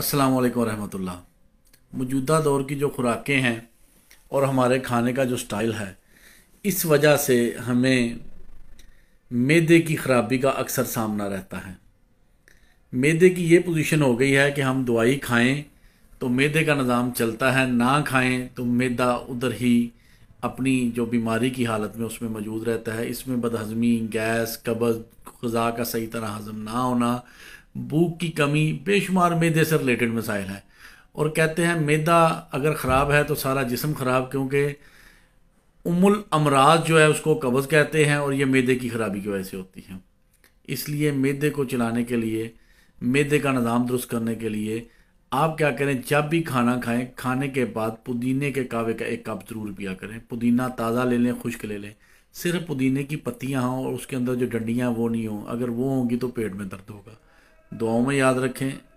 अस्सलाम वालेकुम रहमतुल्लाह मौजूदा दौर की जो खुराकें हैं और हमारे खाने का जो स्टाइल है इस वजह से हमें मैदे की ख़राबी का अक्सर सामना रहता है मैदे की ये पोजीशन हो गई है कि हम दवाई खाएं तो मैदे का निज़ाम चलता है ना खाएं तो मैदा उधर ही अपनी जो बीमारी की हालत में उसमें मौजूद रहता है इसमें बदहज़मी गैस कब्ज़ गज़ा का सही तरह हज़म ना होना भूख की कमी बेशुमार मैदे से रिलेटेड मसाइल हैं और कहते हैं मैदा अगर ख़राब है तो सारा जिसम ख़राब क्योंकि उमुल अमराज जो है उसको कब्ज़ कहते हैं और ये मैदे की ख़राबी की वजह से होती है इसलिए मैदे को चलाने के लिए मैदे का निज़ाम दुरुस्त करने के लिए आप क्या करें जब भी खाना खाएं खाने के बाद पुदीने के कावे का एक कप ज़रूर पिया करें पुदीना ताज़ा ले लें खुश्क ले लें सिर्फ पुदीने की पत्तियाँ हों और उसके अंदर जो डंडियाँ वो नहीं हों अगर वो होंगी तो पेट में दर्द होगा दुआओं में याद रखें